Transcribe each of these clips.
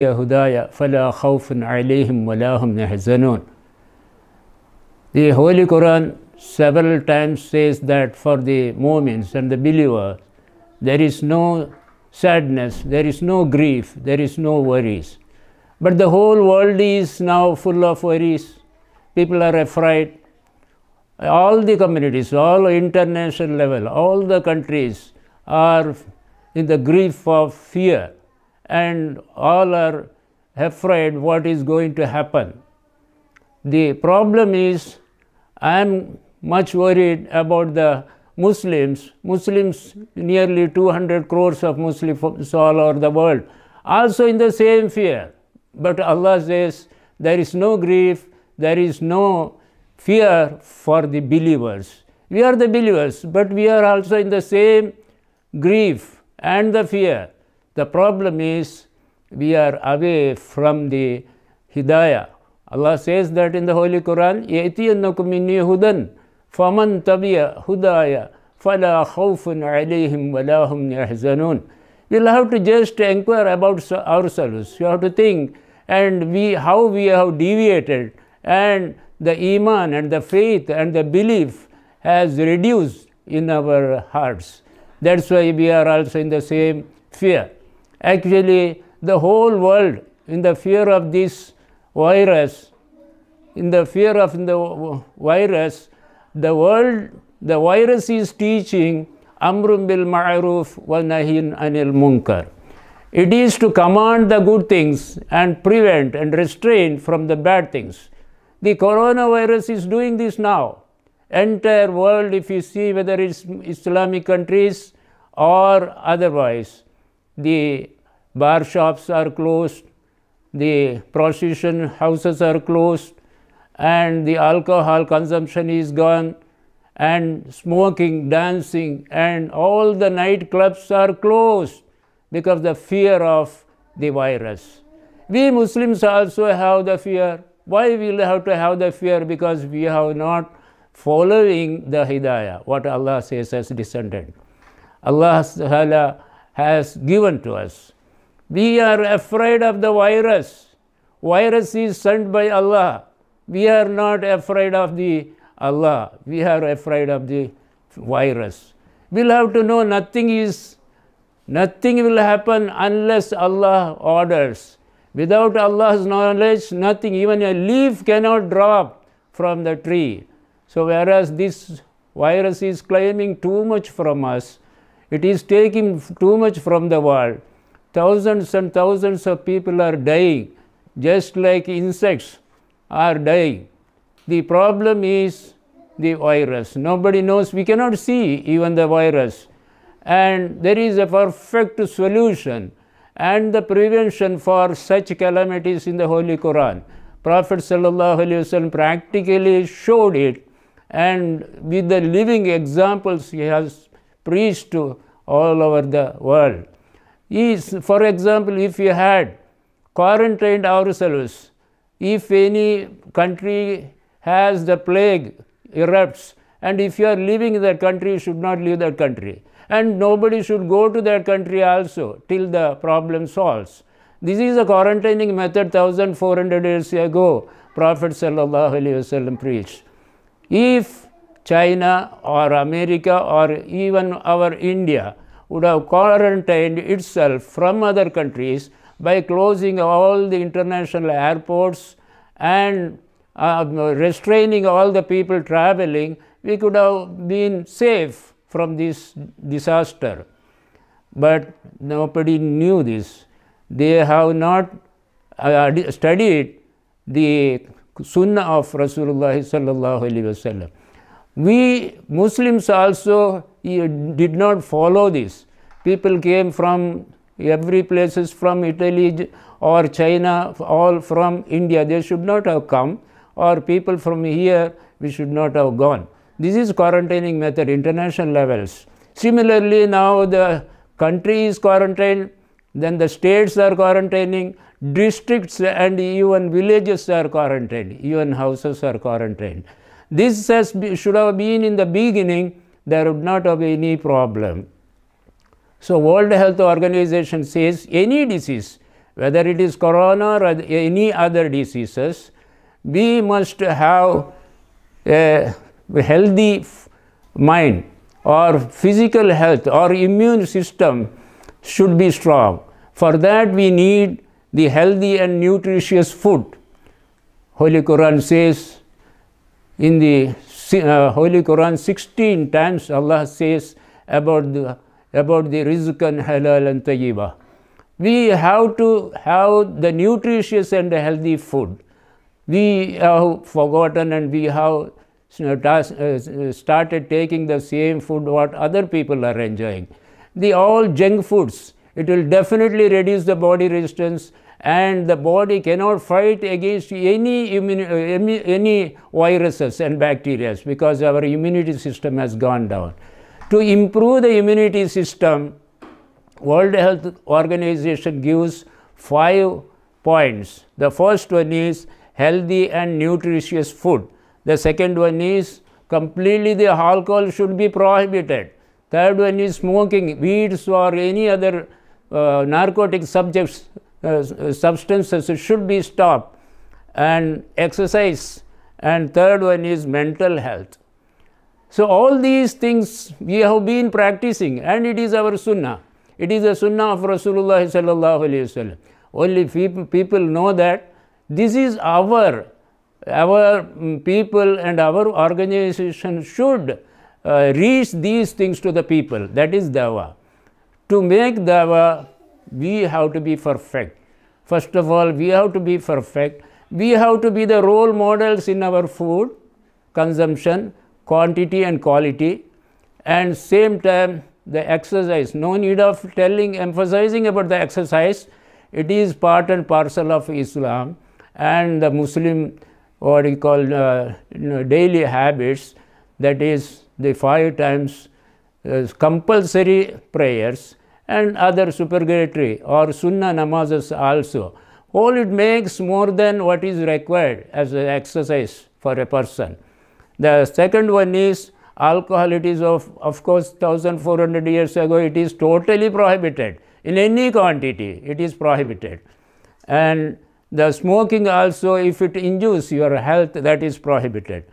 فَلَا خَوْفٌ عَلَيْهِمْ The Holy Quran several times says that for the moments and the believers, there is no sadness, there is no grief, there is no worries. But the whole world is now full of worries. People are afraid. All the communities, all international level, all the countries are in the grief of fear and all are afraid what is going to happen. The problem is I am much worried about the Muslims, Muslims nearly 200 crores of Muslims all over the world, also in the same fear. But Allah says there is no grief, there is no fear for the believers. We are the believers, but we are also in the same grief and the fear. The problem is we are away from the Hidayah. Allah says that in the Holy Quran, يَأْتِيَنَّكُمْ مِنِّي هُدًى فَمَنْ تَبِيَ هُدَايَ فَلَا خَوْفٌ عَلَيْهِمْ وَلَا هُمْ يَحْزَنُونَ We'll have to just inquire about ourselves. We have to think and we how we have deviated and the iman and the faith and the belief has reduced in our hearts. That's why we are also in the same fear. Actually, the whole world in the fear of this virus, in the fear of the virus, the world, the virus is teaching Amrun bil Ma'ruf wa Nahin anil Munkar. It is to command the good things and prevent and restrain from the bad things. The coronavirus is doing this now. Entire world, if you see whether it's Islamic countries or otherwise, the bar shops are closed, the prostitution houses are closed and the alcohol consumption is gone and smoking, dancing and all the nightclubs are closed because the fear of the virus. We Muslims also have the fear. Why we have to have the fear? Because we have not following the Hidayah, what Allah says as descendant. Allah has given to us. We are afraid of the virus. Virus is sent by Allah. We are not afraid of the Allah. We are afraid of the virus. We'll have to know nothing is, nothing will happen unless Allah orders. Without Allah's knowledge, nothing, even a leaf cannot drop from the tree. So whereas this virus is claiming too much from us, it is taking too much from the world. Thousands and thousands of people are dying, just like insects are dying. The problem is the virus. Nobody knows, we cannot see even the virus. And there is a perfect solution and the prevention for such calamities in the Holy Quran. Prophet ﷺ practically showed it and with the living examples he has preached to all over the world. Is, for example, if we had quarantined ourselves, if any country has the plague erupts, and if you are living in that country, you should not leave that country. And nobody should go to that country also till the problem solves. This is a quarantining method 1400 years ago, Prophet sallallahu alaihi wasallam preached. If China or America or even our India would have quarantined itself from other countries by closing all the international airports and uh, restraining all the people traveling, we could have been safe from this disaster. But nobody knew this. They have not uh, studied the sunnah of Rasulullah sallallahu alaihi wasallam. We Muslims also did not follow this. People came from every places from Italy or China, all from India. They should not have come or people from here, we should not have gone. This is quarantining method, international levels. Similarly, now the country is quarantined, then the states are quarantining, districts and even villages are quarantined, even houses are quarantined this has should have been in the beginning, there would not have any problem. So, World Health Organization says any disease, whether it is corona or any other diseases, we must have a healthy mind or physical health or immune system should be strong. For that we need the healthy and nutritious food. Holy Quran says, in the uh, Holy Quran 16 times Allah says about the, about the rizq and halal and tayyibah. We have to have the nutritious and healthy food. We have forgotten and we have uh, started taking the same food what other people are enjoying. The all junk foods, it will definitely reduce the body resistance and the body cannot fight against any, any viruses and bacteria because our immunity system has gone down. To improve the immunity system, World Health Organization gives five points. The first one is healthy and nutritious food. The second one is completely the alcohol should be prohibited. Third one is smoking, weeds or any other uh, narcotic subjects uh, uh, substances should be stopped and exercise and third one is mental health. So, all these things we have been practicing and it is our sunnah. It is a sunnah of Rasulullah sallallahu alayhi wasallam. Only people know that this is our, our mm, people and our organization should uh, reach these things to the people. That is dawa. To make dawa we have to be perfect. First of all, we have to be perfect. We have to be the role models in our food consumption, quantity and quality. And same time, the exercise. No need of telling, emphasizing about the exercise. It is part and parcel of Islam and the Muslim what we call uh, you know, daily habits that is the five times uh, compulsory prayers and other supererogatory or sunnah namazes also. All it makes more than what is required as an exercise for a person. The second one is alcohol, it is of, of course 1400 years ago, it is totally prohibited in any quantity, it is prohibited. And the smoking also, if it injures your health, that is prohibited.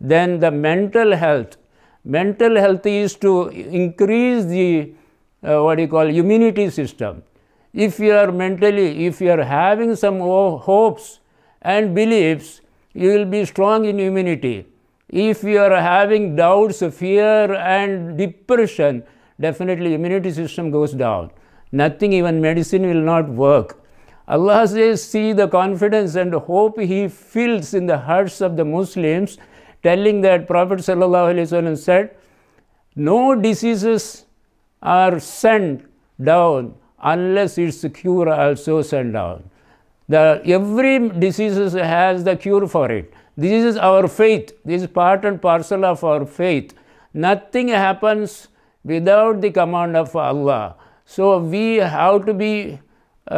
Then the mental health, mental health is to increase the uh, what you call immunity system. If you are mentally, if you are having some hopes and beliefs, you will be strong in immunity. If you are having doubts, fear and depression, definitely immunity system goes down. Nothing, even medicine will not work. Allah says, see the confidence and hope He fills in the hearts of the Muslims, telling that Prophet ﷺ said, no diseases are sent down unless its cure also sent down. The, every disease has the cure for it. This is our faith. This is part and parcel of our faith. Nothing happens without the command of Allah. So we have to be uh,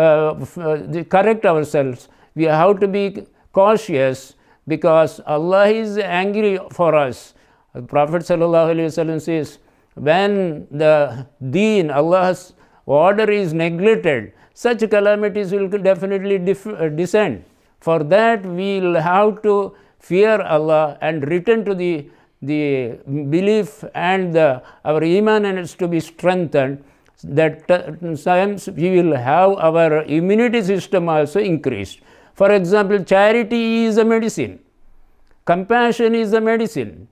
uh correct ourselves. We have to be cautious because Allah is angry for us. The Prophet says, when the deen, Allah's order is neglected, such calamities will definitely uh, descend. For that, we will have to fear Allah and return to the, the belief and the, our iman and it's to be strengthened that uh, times we will have our immunity system also increased. For example, charity is a medicine, compassion is a medicine,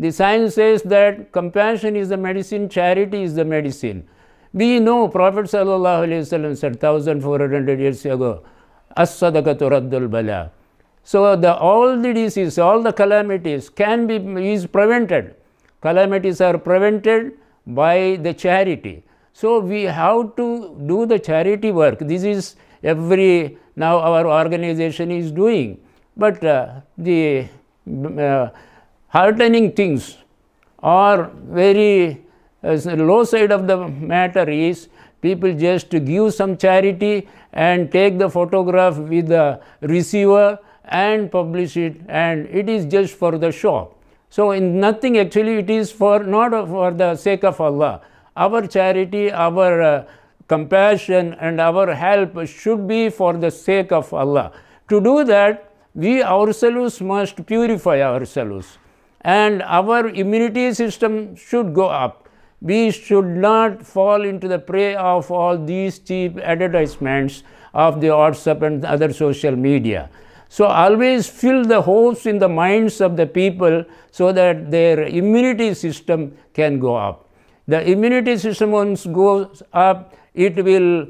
the science says that compassion is the medicine, charity is the medicine. We know Prophet ﷺ said 1400 years ago, As-sadaqatu raddul bala. So, the, all the diseases, all the calamities can be is prevented. Calamities are prevented by the charity. So, we have to do the charity work. This is every now our organization is doing. But uh, the uh, heartening things or very uh, low side of the matter is people just give some charity and take the photograph with the receiver and publish it and it is just for the show. So, in nothing actually it is for not for the sake of Allah. Our charity, our uh, compassion and our help should be for the sake of Allah. To do that, we ourselves must purify ourselves and our immunity system should go up. We should not fall into the prey of all these cheap advertisements of the WhatsApp and other social media. So, always fill the hopes in the minds of the people so that their immunity system can go up. The immunity system once goes up, it will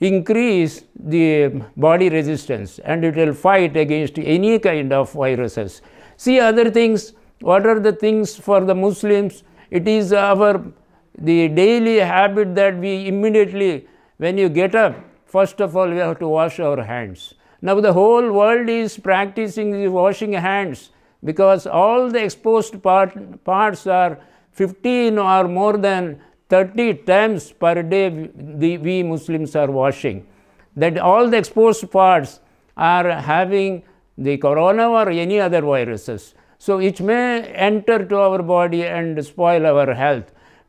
increase the body resistance and it will fight against any kind of viruses. See other things what are the things for the Muslims? It is our the daily habit that we immediately when you get up, first of all we have to wash our hands. Now the whole world is practicing the washing hands because all the exposed part, parts are 15 or more than 30 times per day the, we Muslims are washing. That all the exposed parts are having the corona or any other viruses. So, it may enter to our body and spoil our health.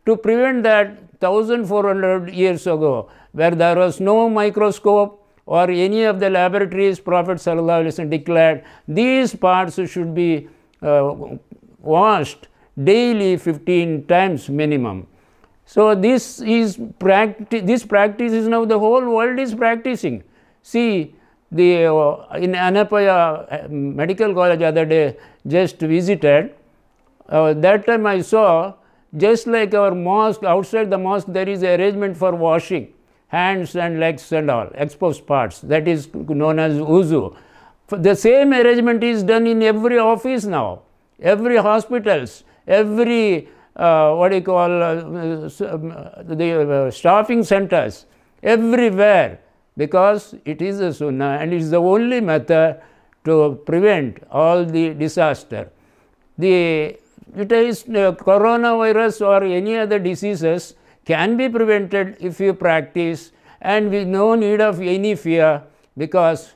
To prevent that 1400 years ago where there was no microscope or any of the laboratories Prophet ﷺ declared these parts should be uh, washed daily 15 times minimum. So, this is practice this practice is now the whole world is practicing. See the uh, in Anapaya uh, Medical College other day just visited, uh, that time I saw just like our mosque outside the mosque there is arrangement for washing hands and legs and all exposed parts that is known as uzu. The same arrangement is done in every office now, every hospitals, every uh, what do you call uh, um, uh, the staffing centers, everywhere because it is a sunnah and it is the only method to prevent all the disaster. The it is uh, coronavirus or any other diseases can be prevented if you practice and with no need of any fear because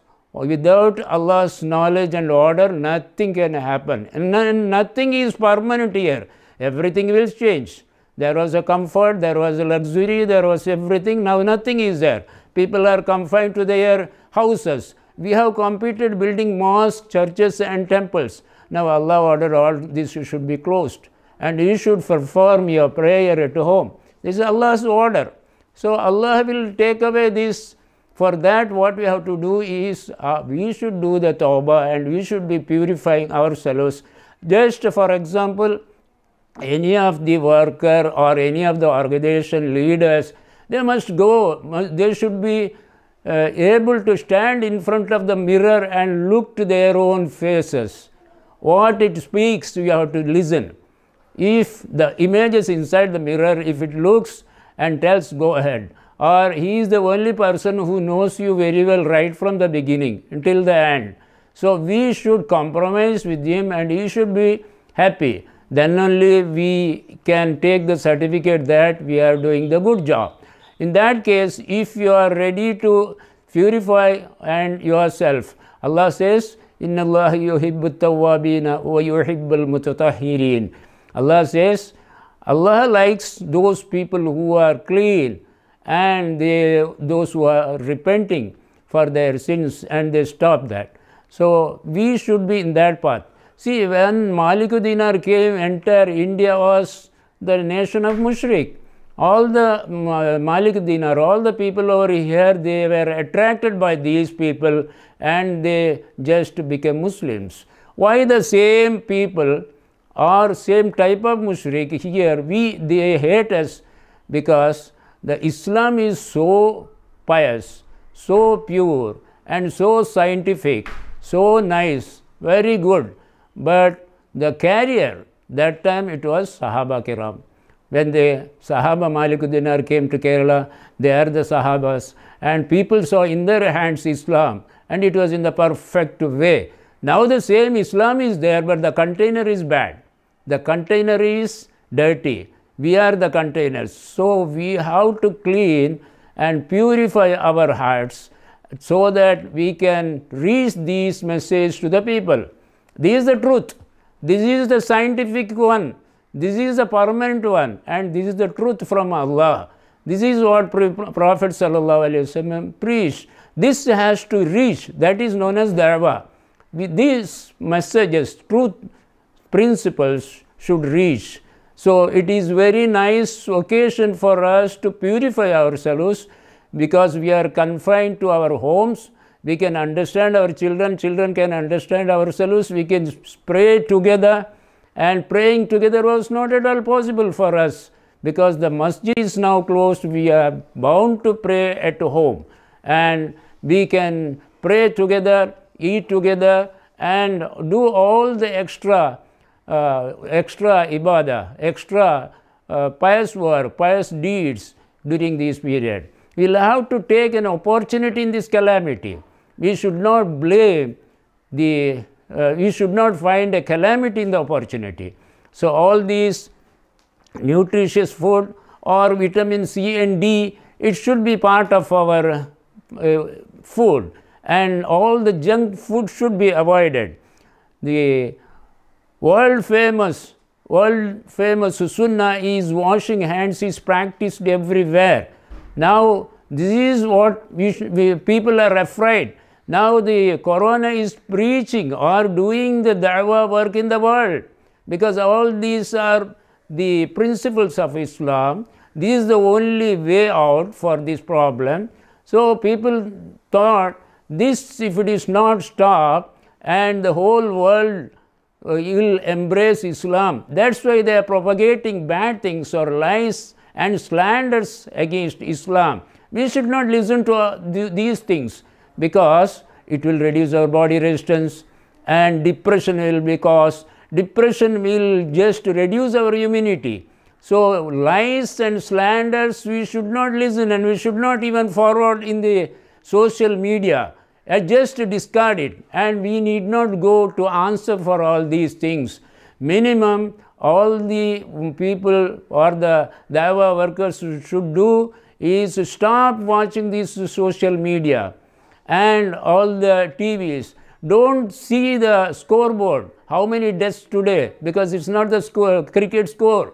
without Allah's knowledge and order nothing can happen and nothing is permanent here everything will change there was a comfort, there was a luxury, there was everything. Now nothing is there. People are confined to their houses. We have competed building mosques, churches and temples. Now Allah ordered all this should be closed and you should perform your prayer at home. This is Allah's order. So Allah will take away this. For that what we have to do is uh, we should do the tawbah and we should be purifying ourselves. Just for example, any of the worker or any of the organization leaders, they must go, they should be uh, able to stand in front of the mirror and look to their own faces. What it speaks, you have to listen. If the image is inside the mirror, if it looks and tells, go ahead. Or he is the only person who knows you very well right from the beginning until the end. So we should compromise with him and he should be happy then only we can take the certificate that we are doing the good job. In that case, if you are ready to purify and yourself, Allah says, Inna Allah yuhibbu tawwabina wa yuhibbul mutatahirin. Allah says, Allah likes those people who are clean and they, those who are repenting for their sins and they stop that. So, we should be in that path. See, when Malikuddin came, entire India was the nation of Mushrik. All the mm, uh, Malik Dinar, all the people over here, they were attracted by these people and they just became Muslims. Why the same people or same type of Mushrik here, we, they hate us because the Islam is so pious, so pure and so scientific, so nice, very good but the carrier, that time it was Sahaba Kiram. When the Sahaba Malikudinar came to Kerala, they are the Sahabas, and people saw in their hands Islam, and it was in the perfect way. Now the same Islam is there, but the container is bad. The container is dirty. We are the containers. So we have to clean and purify our hearts so that we can reach these messages to the people. This is the truth. This is the scientific one. This is the permanent one. And this is the truth from Allah. This is what Prophet ﷺ preached. This has to reach. That is known as da'wah. These messages, truth principles should reach. So it is very nice occasion for us to purify ourselves because we are confined to our homes we can understand our children, children can understand ourselves, we can pray together. And praying together was not at all possible for us because the masjid is now closed, we are bound to pray at home. And we can pray together, eat together, and do all the extra, uh, extra ibadah, extra uh, pious work, pious deeds during this period. We will have to take an opportunity in this calamity we should not blame the, uh, we should not find a calamity in the opportunity. So, all these nutritious food or vitamin C and D, it should be part of our uh, food and all the junk food should be avoided. The world famous, world famous sunnah is washing hands is practiced everywhere. Now, this is what we, should, we people are afraid now the corona is preaching or doing the da'wah work in the world because all these are the principles of Islam. This is the only way out for this problem. So people thought this if it is not stopped and the whole world uh, will embrace Islam. That's why they are propagating bad things or lies and slanders against Islam. We should not listen to uh, these things because it will reduce our body resistance and depression will because depression will just reduce our immunity. So, lies and slanders we should not listen and we should not even forward in the social media I uh, just discard it and we need not go to answer for all these things. Minimum all the people or the Dava workers should do is stop watching this social media and all the TVs. Do not see the scoreboard, how many deaths today, because it is not the score, cricket score.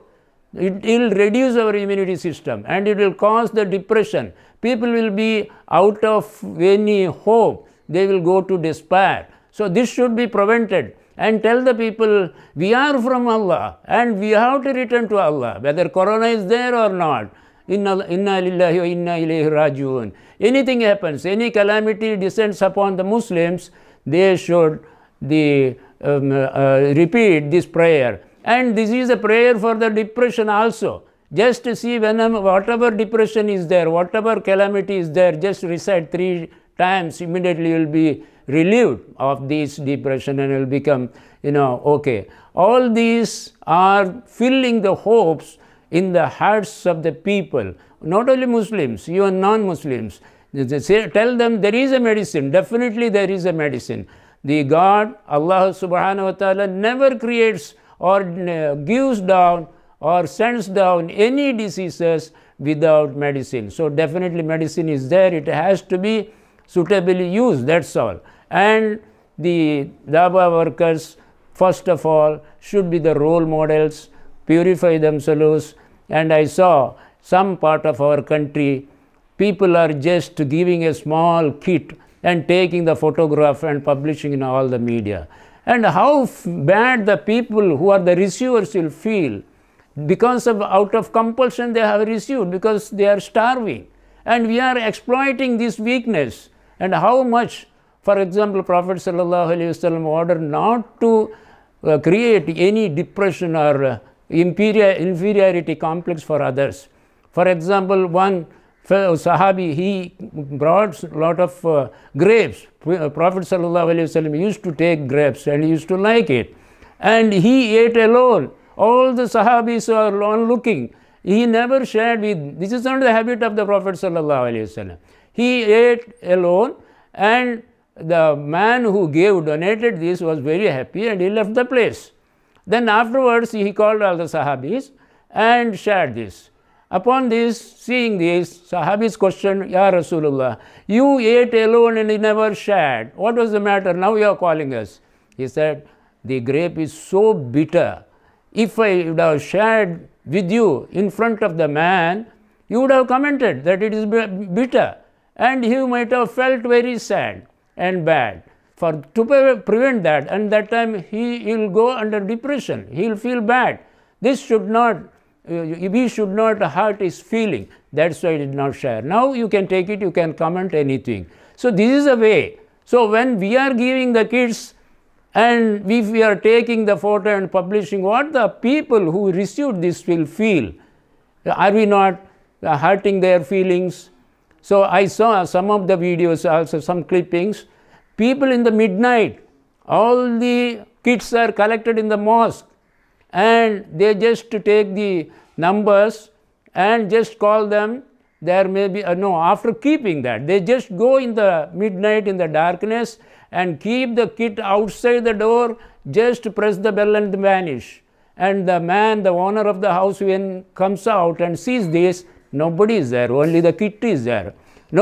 It will reduce our immunity system and it will cause the depression. People will be out of any hope, they will go to despair. So, this should be prevented and tell the people we are from Allah and we have to return to Allah whether corona is there or not. Inna, lillahi wa inna ilayhi Anything happens, any calamity descends upon the Muslims, they should the, um, uh, repeat this prayer. And this is a prayer for the depression also. Just to see when um, whatever depression is there, whatever calamity is there, just recite three times, immediately you'll be relieved of this depression and will become, you know, okay. All these are filling the hopes in the hearts of the people, not only Muslims, even non Muslims. tell them there is a medicine, definitely there is a medicine. The God, Allah subhanahu wa ta'ala, never creates or uh, gives down or sends down any diseases without medicine. So, definitely medicine is there, it has to be suitably used, that is all. And the Daba workers, first of all, should be the role models purify themselves and I saw some part of our country people are just giving a small kit and taking the photograph and publishing in all the media. And how bad the people who are the receivers will feel because of out of compulsion they have received because they are starving and we are exploiting this weakness and how much for example prophet sallallahu alaihi wasallam ordered not to uh, create any depression or uh, inferior, inferiority complex for others. For example, one Sahabi, he brought a lot of uh, grapes. Uh, Prophet ﷺ used to take grapes and he used to like it. And he ate alone. All the Sahabis are on looking. He never shared with, this is not the habit of the Prophet ﷺ. He ate alone and the man who gave, donated this was very happy and he left the place. Then afterwards he called all the Sahabis and shared this. Upon this, seeing this, Sahabis questioned, Ya Rasulullah, you ate alone and you never shared. What was the matter? Now you are calling us. He said, the grape is so bitter. If I would have shared with you in front of the man, you would have commented that it is bitter and he might have felt very sad and bad for to prevent that and that time he will go under depression he will feel bad this should not uh, we should not hurt his feeling that's why I did not share now you can take it you can comment anything so this is a way so when we are giving the kids and if we are taking the photo and publishing what the people who received this will feel are we not uh, hurting their feelings so i saw some of the videos also some clippings people in the midnight, all the kids are collected in the mosque and they just take the numbers and just call them there may be uh, no after keeping that they just go in the midnight in the darkness and keep the kid outside the door just press the bell and vanish and the man the owner of the house when comes out and sees this nobody is there only the kid is there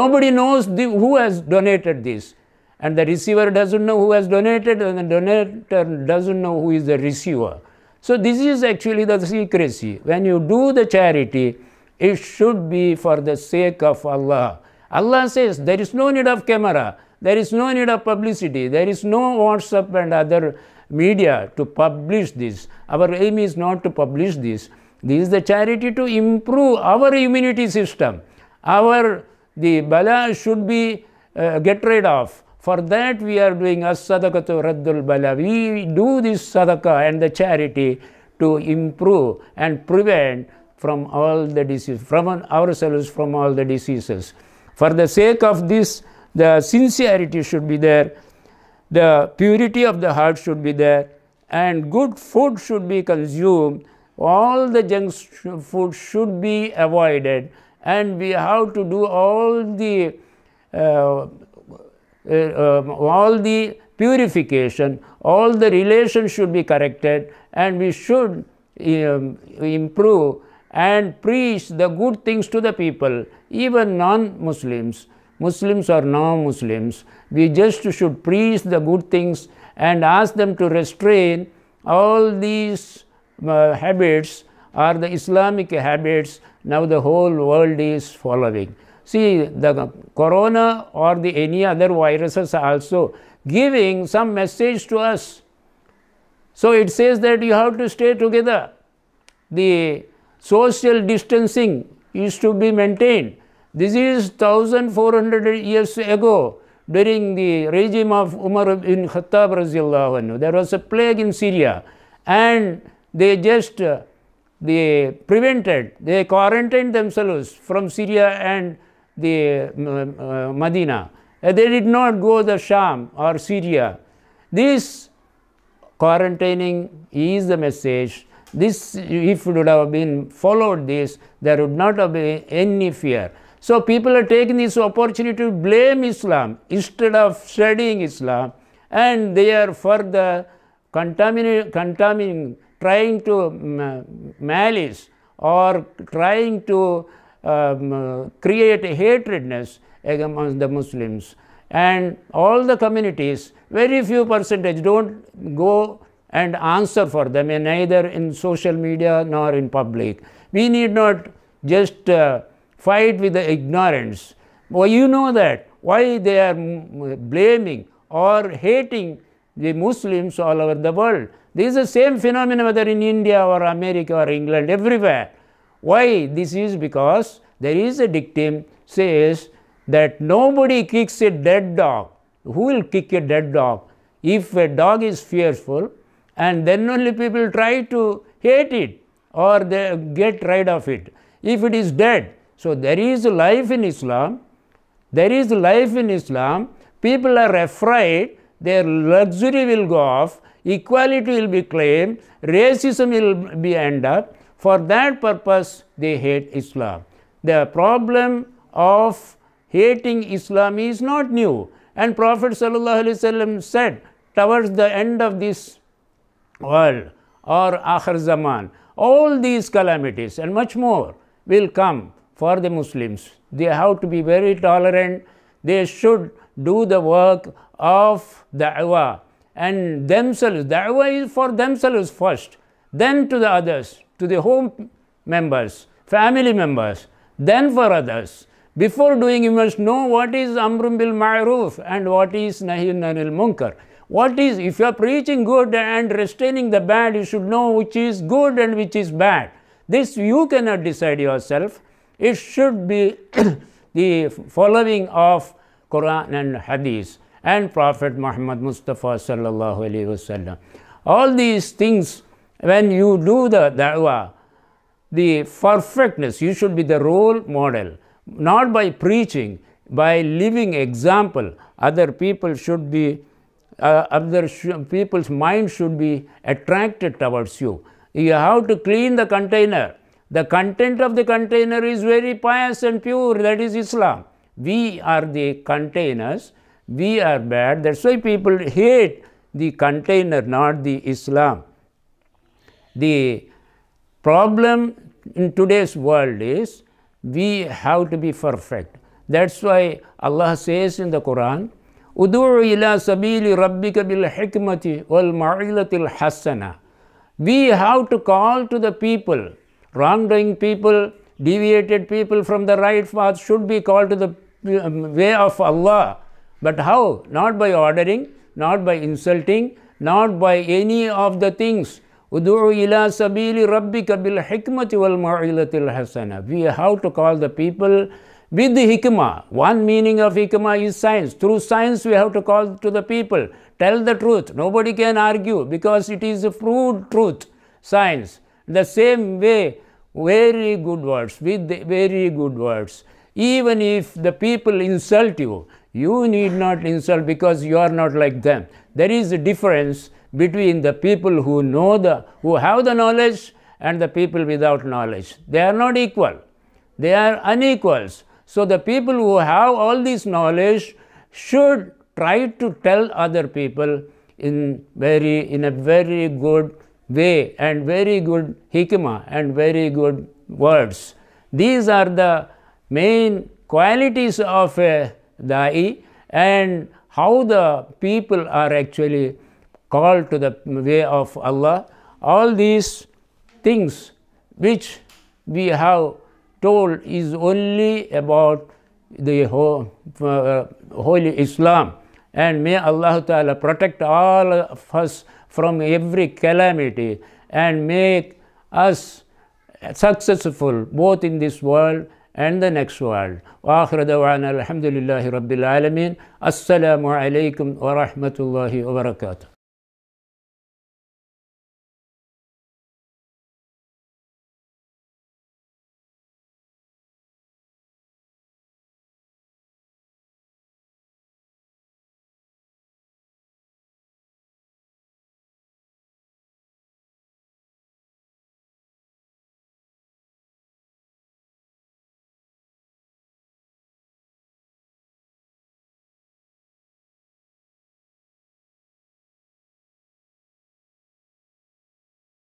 nobody knows the, who has donated this and the receiver doesn't know who has donated and the donator doesn't know who is the receiver. So this is actually the secrecy. When you do the charity, it should be for the sake of Allah. Allah says there is no need of camera, there is no need of publicity, there is no WhatsApp and other media to publish this. Our aim is not to publish this. This is the charity to improve our immunity system. Our the bala should be uh, get rid of for that we are doing as-sadaqatu raddul bala. We do this sadaqah and the charity to improve and prevent from all the diseases, from ourselves from all the diseases. For the sake of this, the sincerity should be there, the purity of the heart should be there, and good food should be consumed. All the junk food should be avoided, and we have to do all the uh, uh, um, all the purification, all the relations should be corrected and we should um, improve and preach the good things to the people, even non-Muslims. Muslims or non-Muslims, we just should preach the good things and ask them to restrain all these uh, habits are the Islamic habits now the whole world is following. See, the corona or the any other viruses are also giving some message to us. So, it says that you have to stay together. The social distancing is to be maintained. This is 1400 years ago during the regime of Umar ibn Khattab There was a plague in Syria and they just uh, they prevented, they quarantined themselves from Syria and the uh, uh Medina. Uh, they did not go the Sham or Syria. This quarantining is the message. This, if it would have been followed this, there would not have been any fear. So people are taking this opportunity to blame Islam instead of studying Islam, and they are further contaminating, trying to mm, uh, malice or trying to um, uh, create a hatredness amongst the Muslims. And all the communities, very few percentage don't go and answer for them, and neither in social media nor in public. We need not just uh, fight with the ignorance. Well, you know that why they are blaming or hating the Muslims all over the world. This is the same phenomenon whether in India or America or England, everywhere. Why? This is because there is a dictum says that nobody kicks a dead dog. Who will kick a dead dog? If a dog is fearful and then only people try to hate it or they get rid of it. If it is dead, so there is life in Islam, there is life in Islam, people are afraid, their luxury will go off, equality will be claimed, racism will be end up, for that purpose, they hate Islam. The problem of hating Islam is not new. And Prophet ﷺ said, towards the end of this world or Akhir Zaman, all these calamities and much more will come for the Muslims. They have to be very tolerant. They should do the work of da'wah and themselves. Da'wah is for themselves first, then to the others to the home members, family members, then for others. Before doing, you must know what is Amrun bil Ma'ruf and what is nahi anil Munkar. What is, if you are preaching good and restraining the bad, you should know which is good and which is bad. This you cannot decide yourself. It should be the following of Quran and Hadith and Prophet Muhammad Mustafa sallallahu alaihi wasallam. All these things when you do the da'wah, the perfectness, you should be the role model, not by preaching, by living example. Other people should be, uh, other sh people's mind should be attracted towards you. You have to clean the container. The content of the container is very pious and pure, that is Islam. We are the containers, we are bad, that's why people hate the container, not the Islam. The problem in today's world is we have to be perfect. That's why Allah says in the Quran, "Udu'u ila sabili rabbika bil hikmati wal ma'ilatil hasana. We have to call to the people, wrongdoing people, deviated people from the right path should be called to the um, way of Allah. But how? Not by ordering, not by insulting, not by any of the things Udu'u ila sabili rabbika bil hikmati wal ma'ilatil hasana. We have to call the people with the hikmah. One meaning of hikmah is science. Through science we have to call to the people. Tell the truth. Nobody can argue because it is a proved truth. Science. The same way, very good words, with very good words. Even if the people insult you, you need not insult because you are not like them. There is a difference between the people who know the who have the knowledge and the people without knowledge. They are not equal. They are unequals. So, the people who have all this knowledge should try to tell other people in very in a very good way and very good hikmah and very good words. These are the main qualities of a dai and how the people are actually call to the way of Allah, all these things which we have told is only about the uh, holy Islam. And may Allah Ta'ala protect all of us from every calamity and make us successful both in this world and the next world. وآخر دعوانا الحمد لله رب العالمين السلام عليكم ورحمة الله وبركاته